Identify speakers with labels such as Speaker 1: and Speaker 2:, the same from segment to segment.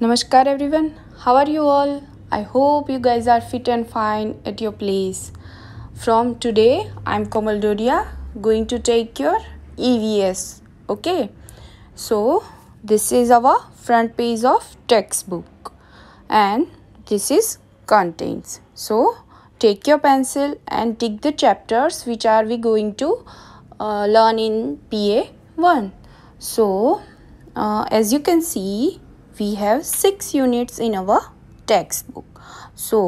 Speaker 1: Namaskar everyone. How are you all? I hope you guys are fit and fine at your place. From today, I'm Komal Doria going to take your EVS. Okay. So, this is our front page of textbook and this is contents. So, take your pencil and tick the chapters which are we going to uh, learn in PA 1. So, uh, as you can see, we have 6 units in our textbook so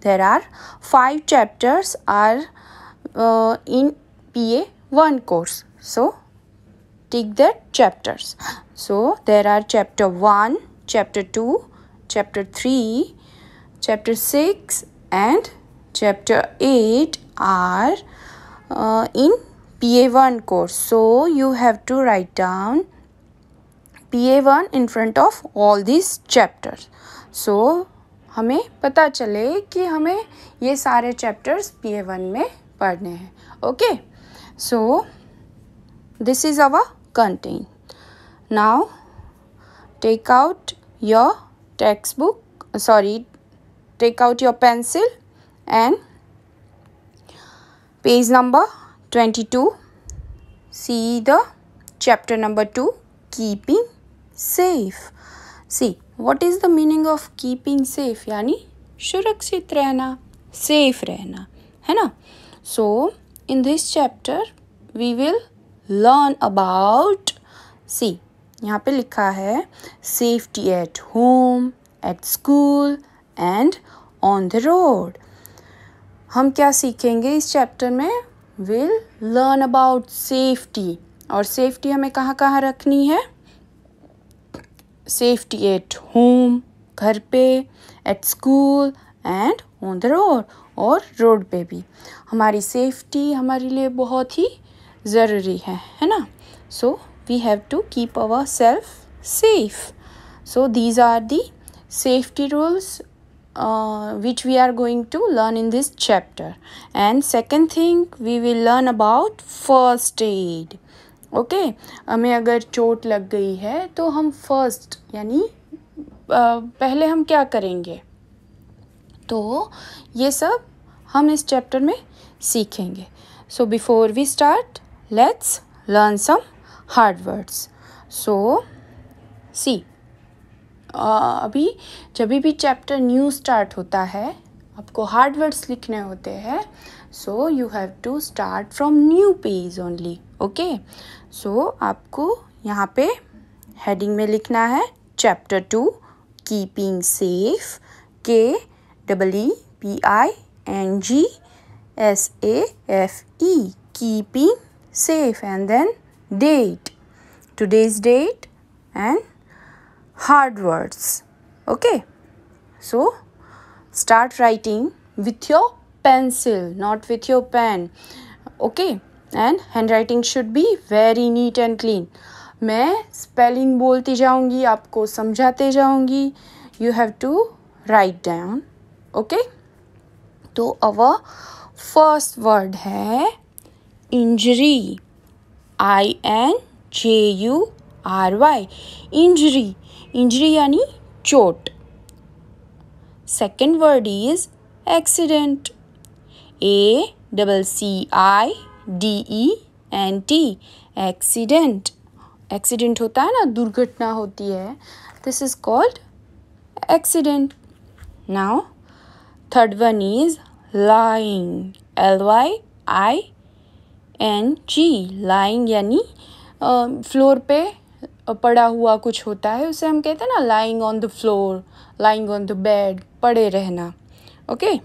Speaker 1: there are 5 chapters are uh, in PA 1 course so take the chapters so there are chapter 1 chapter 2 chapter 3 chapter 6 and chapter 8 are uh, in PA1 course so you have to write down PA1 in front of all these chapters. So हमें पता चले कि हमें ये सारे chapters PA1 में पढ़ने हैं okay so this is our content now take out your textbook sorry take out your pencil and page number 22 see the chapter number 2 keeping safe see what is the meaning of keeping safe यानी सुरक्षित रहना safe रहना है ना so in this chapter we will learn about see यहाँ पे लिखा है safety at home at school and on the road हम क्या सीखेंगे इस चैप्टर में विल लर्न अबाउट सेफ्टी और सेफ्टी हमें कहाँ कहाँ रखनी है सेफ्टी एट होम घर पे at school and on the road और रोड पे भी हमारी सेफ्टी हमारे लिए बहुत ही ज़रूरी है है ना so we have to keep our self safe so these are the safety rules which we are going to learn in this chapter and second thing we will learn about first aid okay okay? हमें अगर चोट लग गई है तो हम first यानी पहले हम क्या करेंगे तो ये सब हम इस चैप्टर में सीखेंगे so before we start let's learn some hard words so see अभी जब भी चैप्टर न्यू स्टार्ट होता है आपको हार्ड वर्ड्स लिखने होते हैं so you have to start from new page only okay so so, आपको यहाँ पे हेडिंग में लिखना है chapter two keeping safe K double E P I N G S A F E keeping safe and then date today's date and hard words okay so start writing with your pencil not with your pen okay and handwriting should be very neat and clean मैं spelling बोलती जाऊँगी आपको समझाते जाऊँगी you have to write down okay तो our first word है injury I N J U R Y injury injury यानी चोट second word is accident A double C I D E N T accident accident होता है ना दुर्घटना होती है this is called accident now third one is lying L Y I N G lying यानी floor पे पड़ा हुआ कुछ होता है उसे हम कहते हैं ना lying on the floor lying on the bed पड़े रहना okay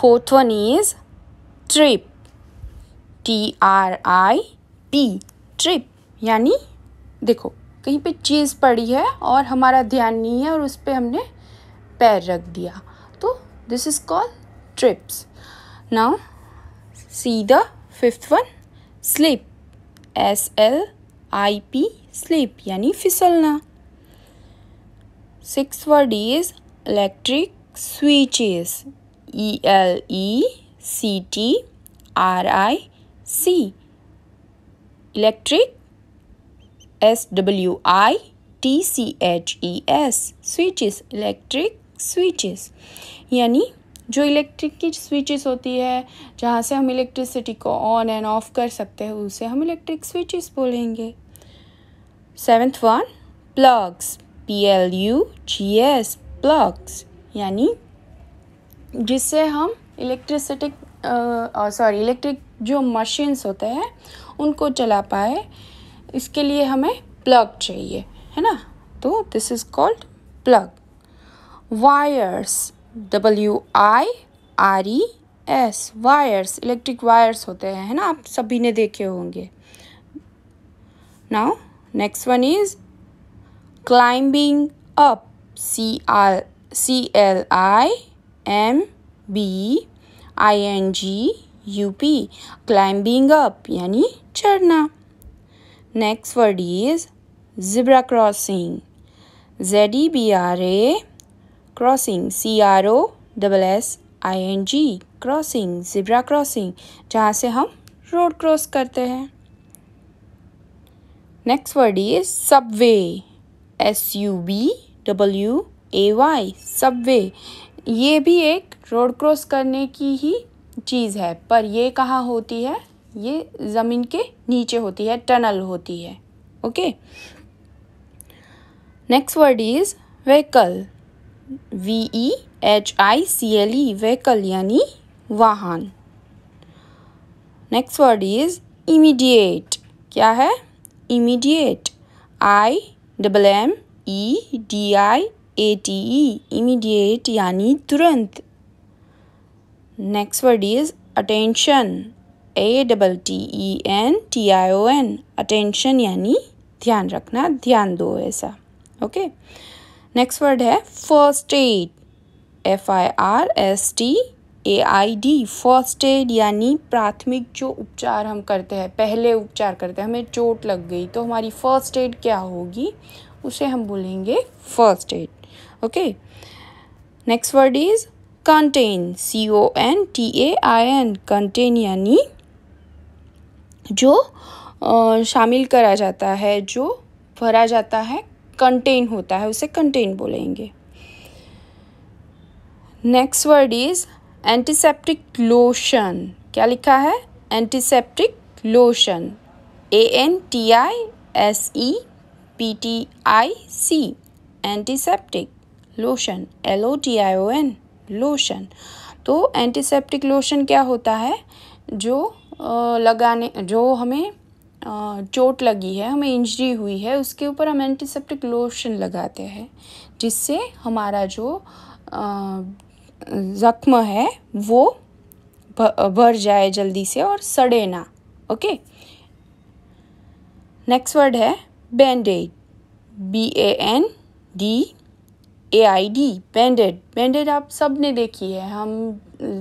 Speaker 1: fourth one is trip T R I P trip यानी देखो कहीं पे चीज़ पड़ी है और हमारा ध्यान नहीं है और उस पर हमने पैर रख दिया तो this is call trips now see the fifth one slip S L I P slip यानी फिसलना six word is electric switches E L E C T R I C electric S W I T C H E S switches electric switches यानी जो electric की switches होती है जहाँ से हम इलेक्ट्रिसिटी को ऑन एंड ऑफ कर सकते हैं उसे हम इलेक्ट्रिक स्विचेस बोलेंगे seventh one plugs P L U G S plugs यानी जिससे हम इलेक्ट्रिसिटिक सॉरी इलेक्ट्रिक जो मशीन्स होते हैं उनको चला पाए इसके लिए हमें प्लग चाहिए है ना तो this is called plug wires W I R E S wires electric wires होते हैं है ना आप सभी ने देखे होंगे now next one is climbing up C R C L I M B I N G U P climbing up यानी चढ़ना next word is zebra crossing Z E B R A crossing C R O double S I N G crossing zebra crossing जहाँ से हम road cross करते हैं next word is subway S U B W A Y subway ये भी एक road cross करने की ही चीज़ है पर ये कहाँ होती है ये ज़मीन के नीचे होती है टनल होती है okay next word is vehicle V E H I C L E vehicle यानी वाहन नेक्स्ट वर्ड इज़ इमीडिएट क्या है immediate I double M E D I A T E immediate यानी तुरंत next word is attention A double T E N T I O N attention यानी ध्यान रखना ध्यान दो ऐसा ओके नेक्स्ट वर्ड है first aid F I R S T A I D first aid यानी प्राथमिक जो उपचार हम करते हैं पहले उपचार करते हैं हमें चोट लग गई तो हमारी फर्स्ट एड क्या होगी उसे हम बोलेंगे first aid okay next word is contain c o n t a i n contain यानी जो आ, शामिल करा जाता है जो भरा जाता है कंटेन होता है उसे कंटेन बोलेंगे next word is antiseptic lotion क्या लिखा है antiseptic lotion A N T I S E P T I C antiseptic lotion L O T I O N lotion तो एंटीसेप्टिक लोशन क्या होता है जो लगाने जो हमें चोट लगी है हमें इंजरी हुई है उसके ऊपर हम एंटीसेप्टिक लोशन लगाते हैं जिससे हमारा जो ज़ख्म है वो भर जाए जल्दी से और सड़े ना ओके नेक्स्ट वर्ड है bandaid B A N D A I D bandaid bandaid आप सब ने देखी है हम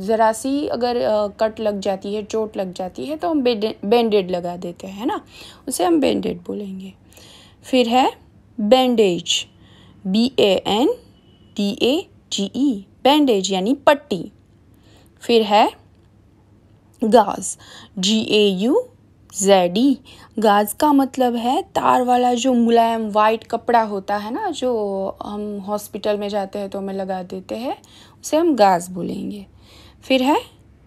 Speaker 1: ज़रा सी अगर कट लग जाती है चोट लग जाती है तो हम बैंडेड लगा देते हैं ना उसे हम बैंडेड बोलेंगे फिर है bandage B A N D A G E bandage यानी पट्टी फिर है गाज जी ए यू जेडी गाज का मतलब है तार वाला जो मुलायम वाइट कपड़ा होता है ना जो हम हॉस्पिटल में जाते हैं तो हमें लगा देते हैं उसे हम गाज बोलेंगे फिर है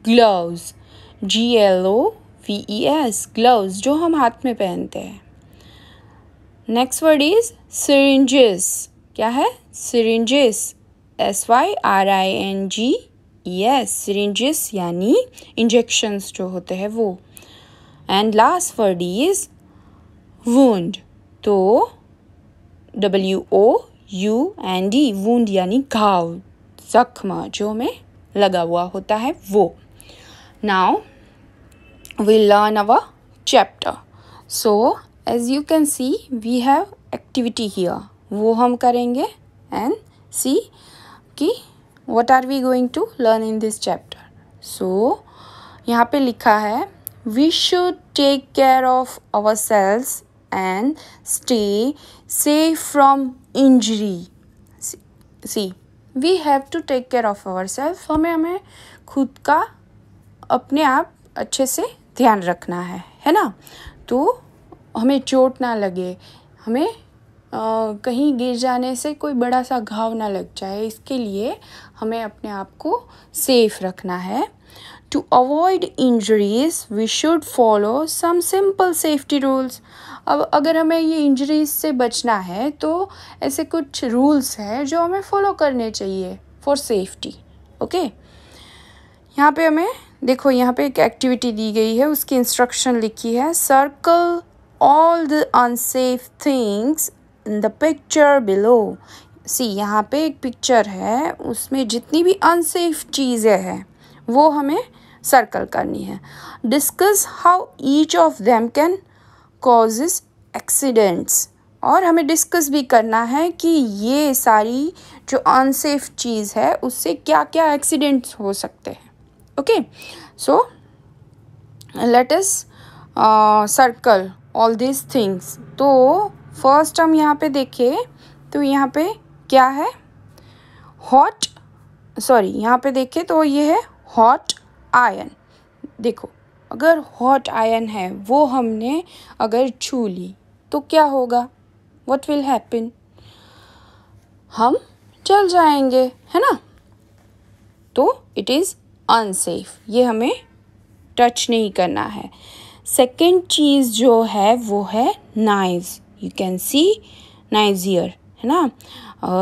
Speaker 1: gloves G L O V E S gloves जो हम हाथ में पहनते हैं नेक्स्ट वर्ड इज सरेंजेस क्या है syringes S Y R I N G E S syringes यानी इंजेक्शन्स जो होते हैं वो and last word is wound तो W O U N D wound यानी घाव जख्म जो में लगा हुआ होता है वो now we learn our chapter so as you can see we have activity here वो हम करेंगे एंड सी कि what are we going to learn in this chapter so यहाँ पे लिखा है we should take care of ourselves and stay safe from injury see we have to take care of our self हमें हमें खुद का अपने आप अच्छे से ध्यान रखना है है ना तो हमें चोट ना लगे हमें आ, कहीं गिर जाने से कोई बड़ा सा घाव ना लग जाए इसके लिए हमें अपने आप को सेफ रखना है To avoid injuries, we should follow some simple safety rules. अब अगर हमें ये injuries से बचना है तो ऐसे कुछ rules हैं जो हमें follow करने चाहिए for safety. Okay okay? यहाँ पे हमें देखो यहाँ पे एक एक्टिविटी दी गई है उसकी इंस्ट्रक्शन लिखी है circle all the unsafe things in the picture below see यहाँ पे एक पिक्चर है उसमें जितनी भी अनसेफ चीज़ें हैं वो हमें सर्कल करनी है discuss how each of them can causes accidents और हमें डिस्कस भी करना है कि ये सारी जो अनसेफ चीज़ है उससे क्या क्या एक्सीडेंट्स हो सकते हैं okay so let us circle all this things तो फर्स्ट हम यहाँ पे देखें तो यहाँ पे क्या है हॉट सॉरी यहाँ पे देखें तो ये है हॉट आयन देखो अगर हॉट आयन है वो हमने अगर छू ली तो क्या होगा वट विल हैपन हम चल जाएंगे है ना तो इट इज़ अनसेफ ये हमें टच नहीं करना है सेकेंड चीज़ जो है वो है knives you can see knives here है ना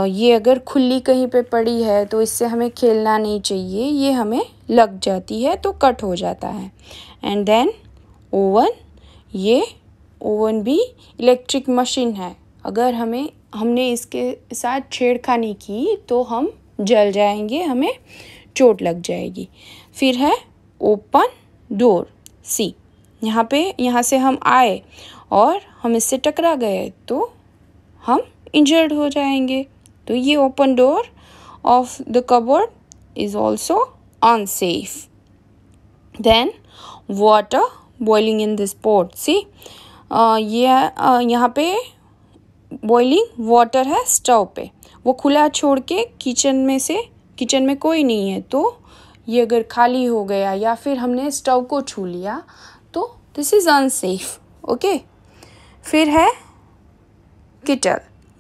Speaker 1: ये अगर खुली कहीं पे पड़ी है तो इससे हमें खेलना नहीं चाहिए ये हमें लग जाती है तो कट हो जाता है एंड देन ओवन ये ओवन भी इलेक्ट्रिक मशीन है अगर हमें हमने इसके साथ छेड़खानी की तो हम जल जाएंगे हमें चोट लग जाएगी फिर है ओपन डोर सी यहाँ पे यहाँ से हम आए और हम इससे टकरा गए तो हम इंजर्ड हो जाएंगे तो ये open door of the cupboard is also unsafe then water boiling in this pot see ये uh, यहाँ पे बॉइलिंग वाटर है स्टव पे वो खुला छोड़ के किचन में से किचन में कोई नहीं है तो ये अगर खाली हो गया या फिर हमने स्टोव को छू लिया तो दिस इज़ अनसेफ ओके फिर है किटल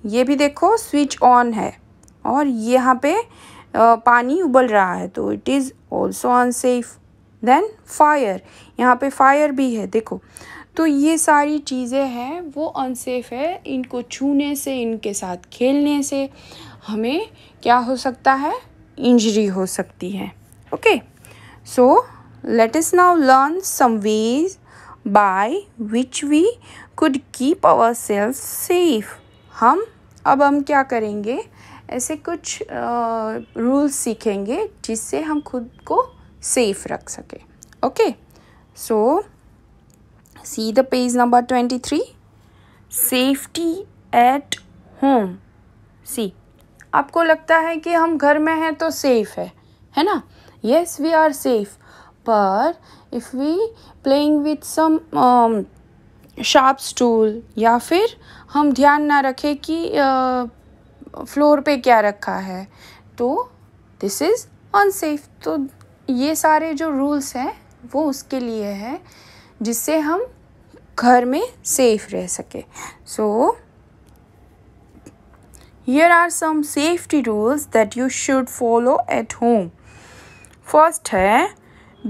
Speaker 1: ये भी देखो स्विच ऑन है और यहाँ पे पानी उबल रहा है तो it is also unsafe then fire यहाँ पे फायर भी है देखो तो ये सारी चीज़ें हैं वो अनसेफ है इनको छूने से इनके साथ खेलने से हमें क्या हो सकता है इंजरी हो सकती है okay so us now learn some ways by which we could keep our self safe हम अब हम क्या करेंगे ऐसे कुछ रूल्स सीखेंगे जिससे हम खुद को सेफ रख सकें okay so see the page number twenty three safety at home see आपको लगता है कि हम घर में हैं तो सेफ़ है है ना येस वी आर सेफ़ पर if we playing with some sharp stool या फिर हम ध्यान ना रखें कि फ्लोर पे क्या रखा है तो दिस इज़ अनसेफ तो ये सारे जो रूल्स हैं वो उसके लिए है जिससे हम घर में सेफ रह सके so here are some safety rules that you should follow at home first है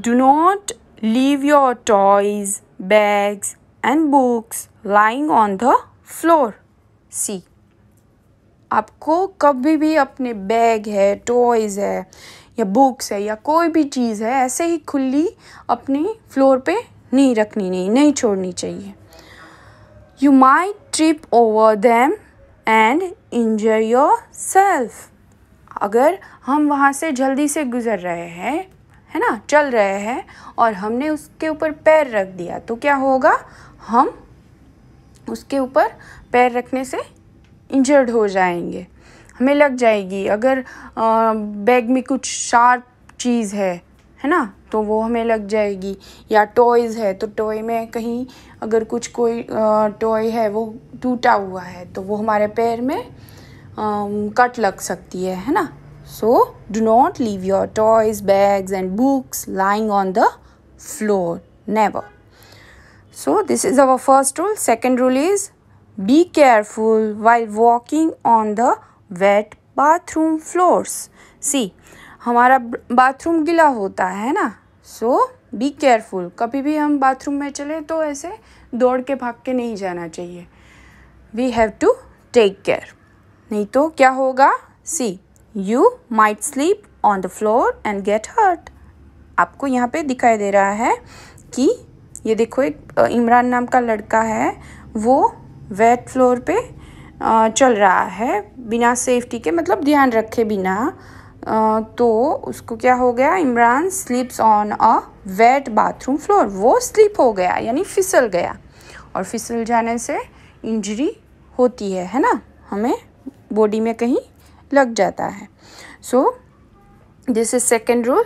Speaker 1: do not leave your toys bags and books lying on the floor see आपको कभी भी अपने बैग है टॉयज़ है या बुक्स है या कोई भी चीज़ है ऐसे ही खुली अपनी फ्लोर पे नहीं रखनी नहीं नहीं छोड़नी चाहिए you may trip over them and injure your self अगर हम वहाँ से जल्दी से गुज़र रहे हैं है ना चल रहे हैं और हमने उसके ऊपर पैर रख दिया तो क्या होगा हम उसके ऊपर पैर रखने से इंजर्ड हो जाएंगे हमें लग जाएगी अगर बैग में कुछ शार्प चीज़ है है ना तो वो हमें लग जाएगी या टॉयज़ है तो टॉय में कहीं अगर कुछ कोई टॉय है वो टूटा हुआ है तो वो हमारे पैर में कट लग सकती है है ना so do not leave your toys bags and books lying on the floor never So this is our first rule. Second rule is be careful while walking on the wet bathroom floors. See, हमारा bathroom गीला होता है ना सो be careful कभी भी हम bathroom में चले तो ऐसे दौड़ के भाग के नहीं जाना चाहिए we have to take care नहीं तो क्या होगा see you might slip on the floor and get hurt आपको यहाँ पे दिखाई दे रहा है कि ये देखो एक इमरान नाम का लड़का है वो वेट फ्लोर पे चल रहा है बिना सेफ्टी के मतलब ध्यान रखे बिना तो उसको क्या हो गया Imran slips on a wet bathroom floor वो स्लिप हो गया यानी फिसल गया और फिसल जाने से इंजरी होती है है ना हमें बॉडी में कहीं लग जाता है so this is second rule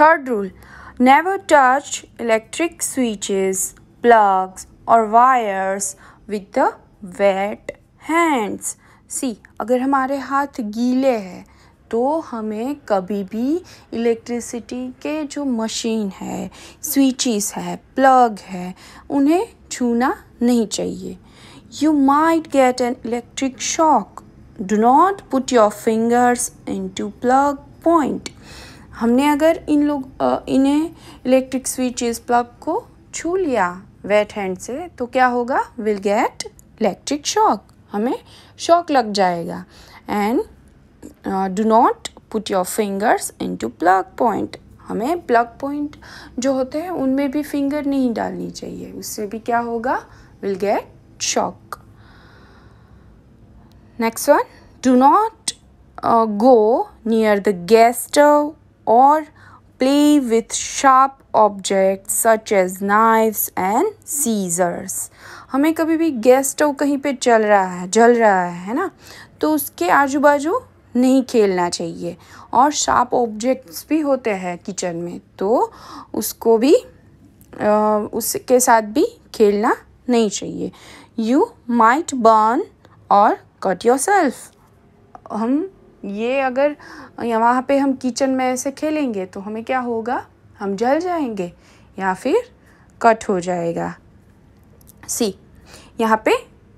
Speaker 1: third rule Never touch electric switches, plugs और wires with the wet hands. See अगर हमारे हाथ गीले हैं तो हमें कभी भी इलेक्ट्रिसिटी के जो मशीन है स्विचेस है प्लग है उन्हें छूना नहीं चाहिए you might get an electric shock do not put your fingers into plug point हमने अगर इन लोग इन्हें इलेक्ट्रिक स्विचेस प्लग को छू लिया वेट हैंड से तो क्या होगा विल गेट इलेक्ट्रिक शॉक हमें शॉक लग जाएगा and do not put your fingers into plug point हमें प्लग पॉइंट जो होते हैं उनमें भी फिंगर नहीं डालनी चाहिए उससे भी क्या होगा will get shock next one do not go near the gas stove or play with sharp object such as knifes and scissors हमें कभी भी गेस्ट स्टोव तो कहीं पे चल रहा है जल रहा है है ना तो उसके आजू बाजू नहीं खेलना चाहिए और शार्प ऑब्जेक्ट्स भी होते हैं किचन में तो उसको भी उसके साथ भी खेलना नहीं चाहिए यू माइट बर्न और कट योर सेल्फ हम ये अगर वहाँ पे हम किचन में ऐसे खेलेंगे तो हमें क्या होगा हम जल जाएंगे या फिर कट हो जाएगा सी यहाँ पे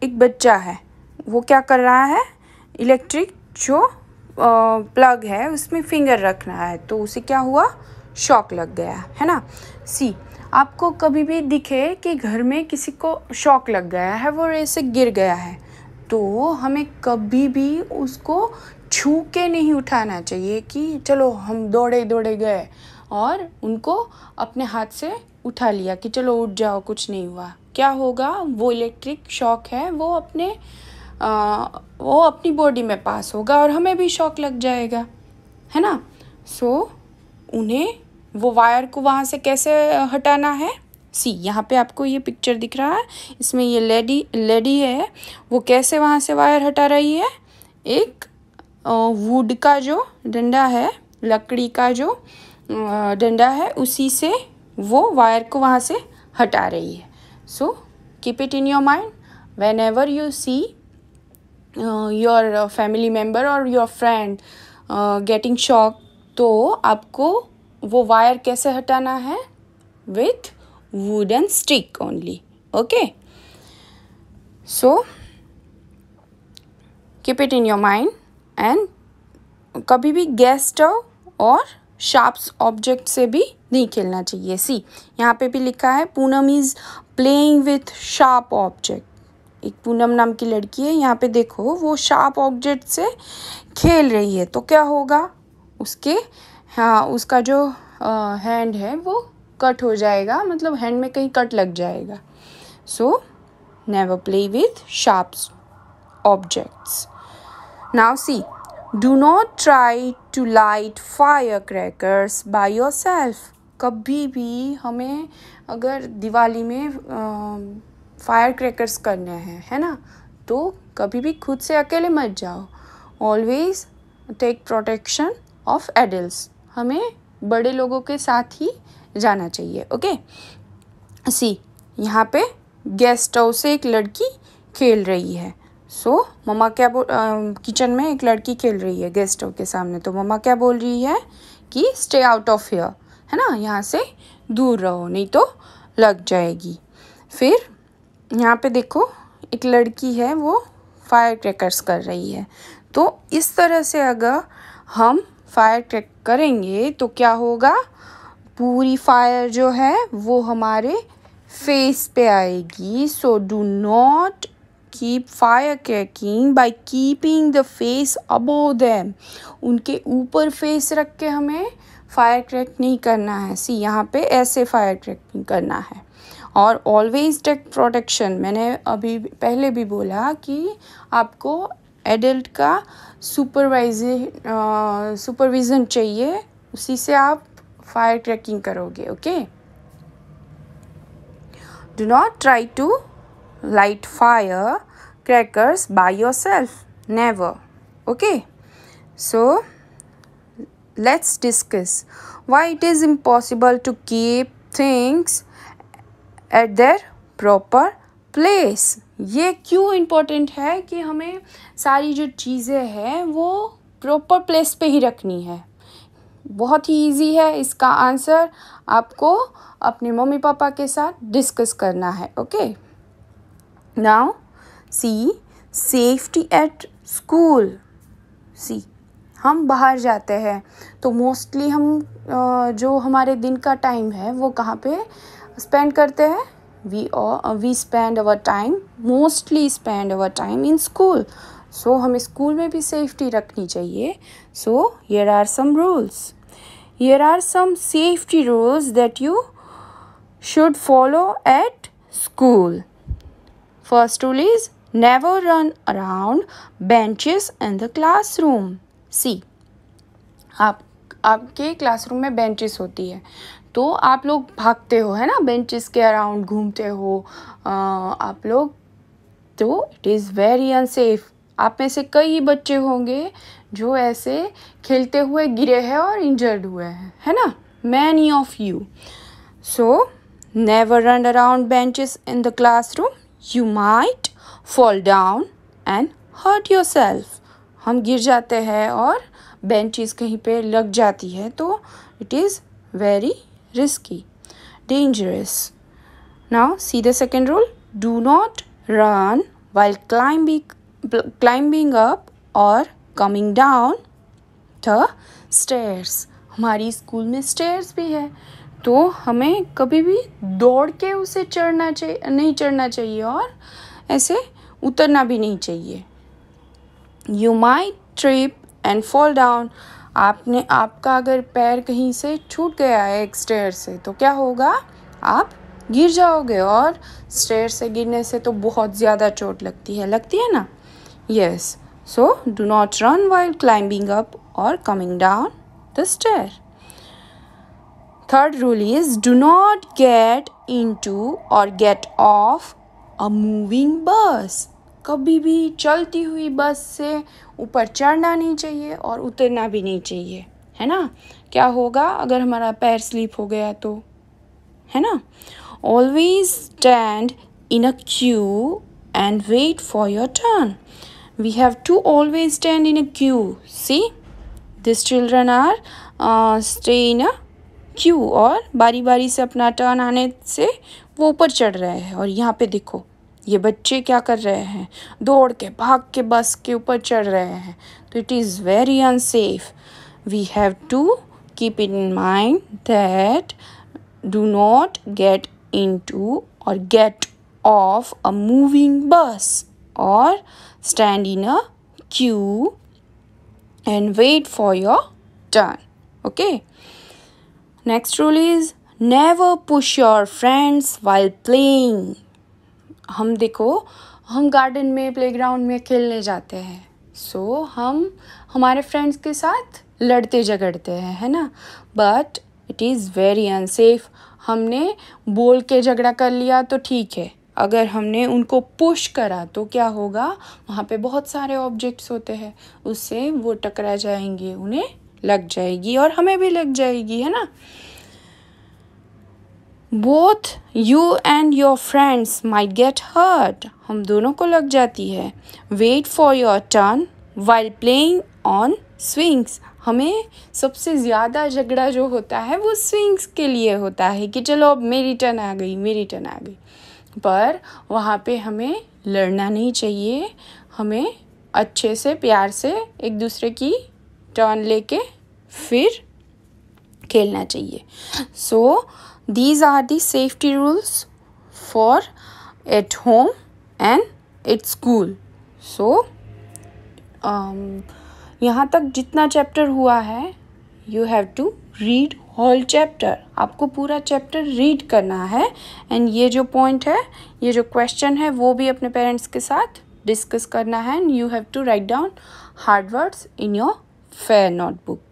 Speaker 1: एक बच्चा है वो क्या कर रहा है इलेक्ट्रिक जो प्लग है उसमें फिंगर रख रहा है तो उसे क्या हुआ शॉक लग गया है ना सी आपको कभी भी दिखे कि घर में किसी को शॉक लग गया है वो ऐसे गिर गया है तो हमें कभी भी उसको छू के नहीं उठाना चाहिए कि चलो हम दौड़े दौड़े गए और उनको अपने हाथ से उठा लिया कि चलो उठ जाओ कुछ नहीं हुआ क्या होगा वो इलेक्ट्रिक शॉक है वो अपने आ, वो अपनी बॉडी में पास होगा और हमें भी शॉक लग जाएगा है ना सो so, उन्हें वो वायर को वहाँ से कैसे हटाना है सी यहाँ पे आपको ये पिक्चर दिख रहा है इसमें ये लेडी लेडी है वो कैसे वहाँ से वायर हटा रही है एक वुड का जो डंडा है लकड़ी का जो डंडा है उसी से वो वायर को वहाँ से हटा रही है so keep it in your mind whenever you see your family member और योर फ्रेंड गेटिंग शॉक तो आपको वो वायर कैसे हटाना है with wooden stick only okay so keep it in your mind and कभी भी गेस्ट और शार्प्स ऑब्जेक्ट से भी नहीं खेलना चाहिए सी यहाँ पे भी लिखा है Poonam is playing with sharp object एक पूनम नाम की लड़की है यहाँ पे देखो वो शार्प ऑब्जेक्ट से खेल रही है तो क्या होगा उसके हाँ उसका जो आ, हैंड है वो कट हो जाएगा मतलब हैंड में कहीं कट लग जाएगा so never play with sharps objects Now see, do not try to light firecrackers by yourself. कभी भी हमें अगर दिवाली में फायर क्रैकर्स करने हैं है ना तो कभी भी खुद से अकेले मत जाओ always take protection of adult हमें बड़े लोगों के साथ ही जाना चाहिए ओके सी यहाँ पे गेस्ट हाउस से एक लड़की खेल रही है सो so, मम्मा क्या बोल किचन में एक लड़की खेल रही है गेस्ट के सामने तो मम्मा क्या बोल रही है कि स्टे आउट ऑफ हेयर है ना यहाँ से दूर रहो नहीं तो लग जाएगी फिर यहाँ पे देखो एक लड़की है वो फायर क्रैकर्स कर रही है तो इस तरह से अगर हम फायर क्रैक करेंगे तो क्या होगा पूरी फायर जो है वो हमारे फेस पे आएगी so do not keep firecracking by keeping the face above them उनके ऊपर फेस रख के हमें फायर क्रैक नहीं करना है सी यहाँ पे ऐसे फायर क्रैकिंग करना है और ऑलवेज टेक प्रोटेक्शन मैंने अभी पहले भी बोला कि आपको एडल्ट का सुपरवाइज सुपरविज़न चाहिए उसी से आप फायर क्रैकिंग करोगे okay do not try to light fire crackers by yourself never okay so let's discuss why it is impossible to keep things at their proper place ये क्यों important है कि हमें सारी जो चीज़ें हैं वो प्रॉपर प्लेस पे ही रखनी है बहुत ही इजी है इसका आंसर आपको अपने मम्मी पापा के साथ डिस्कस करना है okay now see safety at school see हम बाहर जाते हैं तो मोस्टली हम जो हमारे दिन का टाइम है वो कहाँ पे स्पेंड करते हैं we we spend our time mostly spend our time in school so हमें स्कूल में भी सेफ्टी रखनी चाहिए so there are some rules there are some safety rules that you should follow at school first rule is never run around benches in the classroom see आप आपके classroom में benches होती है तो आप लोग भागते हो है ना बेंचेस के अराउंड घूमते हो आ, आप लोग तो इट इज़ वेरी अनसेफ आप में से कई बच्चे होंगे जो ऐसे खेलते हुए गिरे हैं और इंजर्ड हुए हैं है ना many of you so never run around benches in the classroom you might fall down and hurt your self हम गिर जाते हैं और बेंचेस कहीं पे लग जाती है तो it is very risky dangerous now see the second rule do not run while climbing climbing up और कमिंग डाउन द स्टेयर्स हमारी स्कूल में स्टेयर्स भी है तो हमें कभी भी दौड़ के उसे चढ़ना चाहिए नहीं चढ़ना चाहिए और ऐसे उतरना भी नहीं चाहिए you may trip and fall down आपने आपका अगर पैर कहीं से छूट गया है एक स्टेयर से तो क्या होगा आप गिर जाओगे और स्टेयर से गिरने से तो बहुत ज़्यादा चोट लगती है लगती है ना yes so do not run while climbing up और coming down the stair third rule is do not get into और get off a moving bus कभी भी चलती हुई बस से ऊपर चढ़ना नहीं चाहिए और उतरना भी नहीं चाहिए है ना क्या होगा अगर हमारा पैर स्लिप हो गया तो है ना always stand in a queue and wait for your turn we have to always stand in a queue see this children are stay in a queue और बारी बारी से अपना टर्न आने से वो ऊपर चढ़ रहे हैं और यहाँ पे देखो ये बच्चे क्या कर रहे हैं दौड़ के भाग के बस के ऊपर चढ़ रहे हैं तो it is very unsafe we have to keep in mind that do not get into और get off a moving bus और stand in a queue and wait for your turn okay next rule is never push your friends while playing हम देखो हम garden में playground में खेलने जाते हैं सो so, हम हमारे फ्रेंड्स के साथ लड़ते झगड़ते हैं है ना but it is very unsafe हमने बोल के झगड़ा कर लिया तो ठीक है अगर हमने उनको पुश करा तो क्या होगा वहाँ पे बहुत सारे ऑब्जेक्ट्स होते हैं उससे वो टकरा जाएंगे उन्हें लग जाएगी और हमें भी लग जाएगी है ना both you and your friends might get hurt हम दोनों को लग जाती है wait for your turn while playing on swings हमें सबसे ज़्यादा झगड़ा जो होता है वो स्विंग्स के लिए होता है कि चलो अब मेरी टर्न आ गई मेरी टर्न आ गई पर वहाँ पे हमें लड़ना नहीं चाहिए हमें अच्छे से प्यार से एक दूसरे की टर्न लेके फिर खेलना चाहिए सो so, these are the safety rules for at home and at school so um, यहाँ तक जितना चैप्टर हुआ है you have to read whole chapter आपको पूरा चैप्टर रीड करना है एंड ये जो पॉइंट है ये जो क्वेश्चन है वो भी अपने पेरेंट्स के साथ डिस्कस करना है and you have to write down hard words in your fair notebook